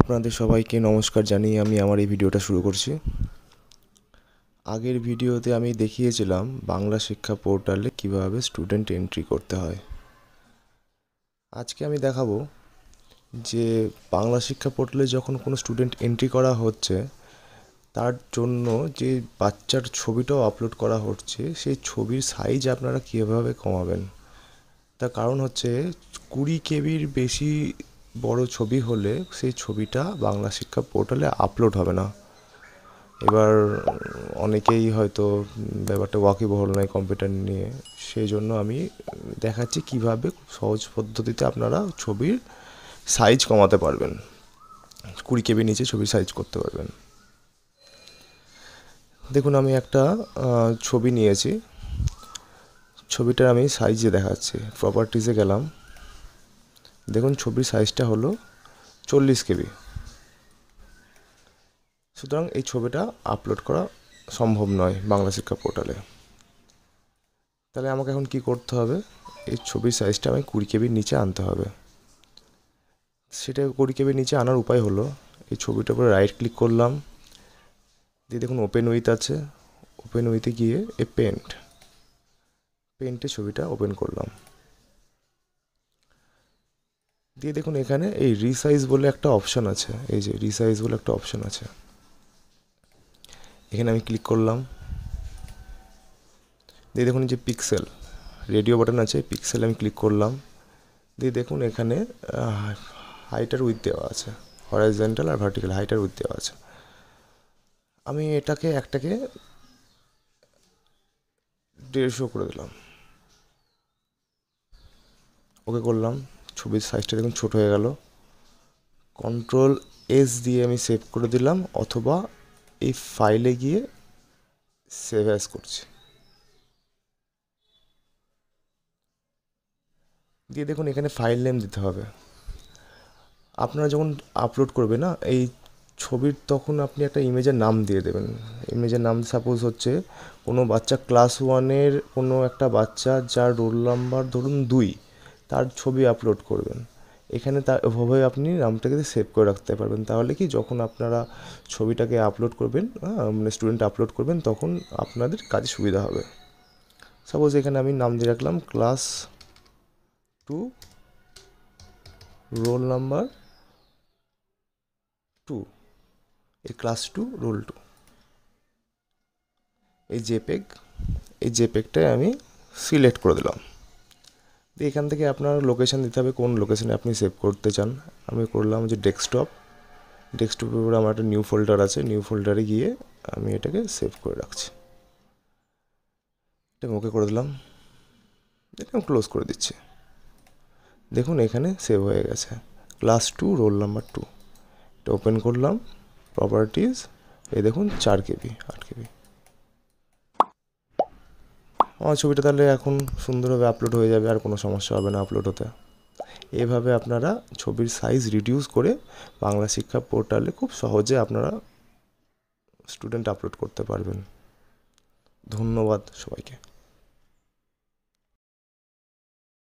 আপনাদের সবাইকে নমস্কার জানিয়ে আমি আমার এই ভিডিওটা শুরু করছি আগের ভিডিওতে আমি দেখিয়েছিলাম বাংলা শিক্ষা পোর্টালে কিভাবে স্টুডেন্ট এন্ট্রি করতে হয় আজকে আমি দেখাবো যে বাংলা শিক্ষা পোর্টালে যখন কোনো স্টুডেন্ট এন্ট্রি করা হচ্ছে তার জন্য যে বাচ্চার ছবিটাও আপলোড করা হচ্ছে সেই ছবির সাইজ আপনারা কীভাবে কমাবেন তার কারণ হচ্ছে কুড়ি কেবির বেশি বড় ছবি হলে সেই ছবিটা বাংলা শিক্ষা পোর্টালে আপলোড হবে না এবার অনেকেই হয়তো ব্যাপারটা ওয়াকিবহল নয় কম্পিউটার নিয়ে সেই জন্য আমি দেখাচ্ছি কিভাবে সহজ পদ্ধতিতে আপনারা ছবির সাইজ কমাতে পারবেন কুড়ি কেবি নিচে ছবির সাইজ করতে পারবেন দেখুন আমি একটা ছবি নিয়েছি ছবিটার আমি সাইজে দেখাচ্ছি প্রপার্টিসে গেলাম দেখুন ছবির সাইজটা হলো চল্লিশ কেবি সুতরাং এই ছবিটা আপলোড করা সম্ভব নয় বাংলা শিক্ষা পোর্টালে তাহলে আমাকে এখন কি করতে হবে এই ছবির সাইজটা আমি কুড়ি কেবির নিচে আনতে হবে সেটা কুড়ি কেবির নিচে আনার উপায় হলো এই ছবিটার উপরে রাইট ক্লিক করলাম দিয়ে দেখুন ওপেন উইথ আছে ওপেন উইথে গিয়ে এ পেন্ট পেন্টে ছবিটা ওপেন করলাম দিয়ে দেখুন এখানে এই রিসাইজ বলে একটা অপশান আছে এই যে রিসাইজ বলে একটা অপশান আছে এখানে আমি ক্লিক করলাম দিয়ে দেখুন যে পিক্সেল রেডিও বাটন আছে পিক্সেল আমি ক্লিক করলাম দিয়ে দেখুন এখানে হাইটার উইথ দেওয়া আছে হরাইজেন্টাল আর ভার্টিক্যাল হাইটার উইথ দেওয়া আছে আমি এটাকে একটাকে দেড়শো করে দিলাম ওকে করলাম ছবির সাইজটা দেখুন ছোট হয়ে গেল কন্ট্রোল এস দিয়ে আমি সেভ করে দিলাম অথবা এই ফাইলে গিয়ে সেভ অ্যাজ করছি দিয়ে দেখুন এখানে ফাইল নেম দিতে হবে আপনারা যখন আপলোড করবে না এই ছবির তখন আপনি একটা ইমেজের নাম দিয়ে দেবেন ইমেজের নাম সাপোজ হচ্ছে কোনো বাচ্চা ক্লাস ওয়ানের কোনো একটা বাচ্চা যার রোল নাম্বার ধরুন দুই তার ছবি আপলোড করবেন এখানে তার ওভাবে আপনি নামটাকে সেভ করে রাখতে পারবেন তাহলে কি যখন আপনারা ছবিটাকে আপলোড করবেন হ্যাঁ, মানে স্টুডেন্ট আপলোড করবেন তখন আপনাদের কাজে সুবিধা হবে সাপোজ এখানে আমি নাম দিয়ে রাখলাম class two roll number two এই ক্লাস টু রোল টু এই জেপেক এই জেপেকটাই আমি সিলেক্ট করে দিলাম তো এখান থেকে আপনার লোকেশান দিতে হবে কোন লোকেশানে আপনি সেভ করতে চান আমি করলাম যে ডেস্কটপ ডেস্কটপের উপরে আমার একটা নিউ ফোল্ডার আছে নিউ ফোল্ডারে গিয়ে আমি এটাকে সেভ করে রাখছি এটা ওকে করে দিলাম এটা আমি ক্লোজ করে দিচ্ছি দেখুন এখানে সেভ হয়ে গেছে class two roll number two এটা ওপেন করলাম প্রপার্টিজ এই দেখুন চার কেবি আট কেবি আমার ছবিটা তাহলে এখন সুন্দরভাবে আপলোড হয়ে যাবে আর কোনো সমস্যা হবে না আপলোড হতে এভাবে আপনারা ছবির সাইজ রিডিউস করে বাংলা শিক্ষা পোর্টালে খুব সহজে আপনারা স্টুডেন্ট আপলোড করতে পারবেন ধন্যবাদ সবাইকে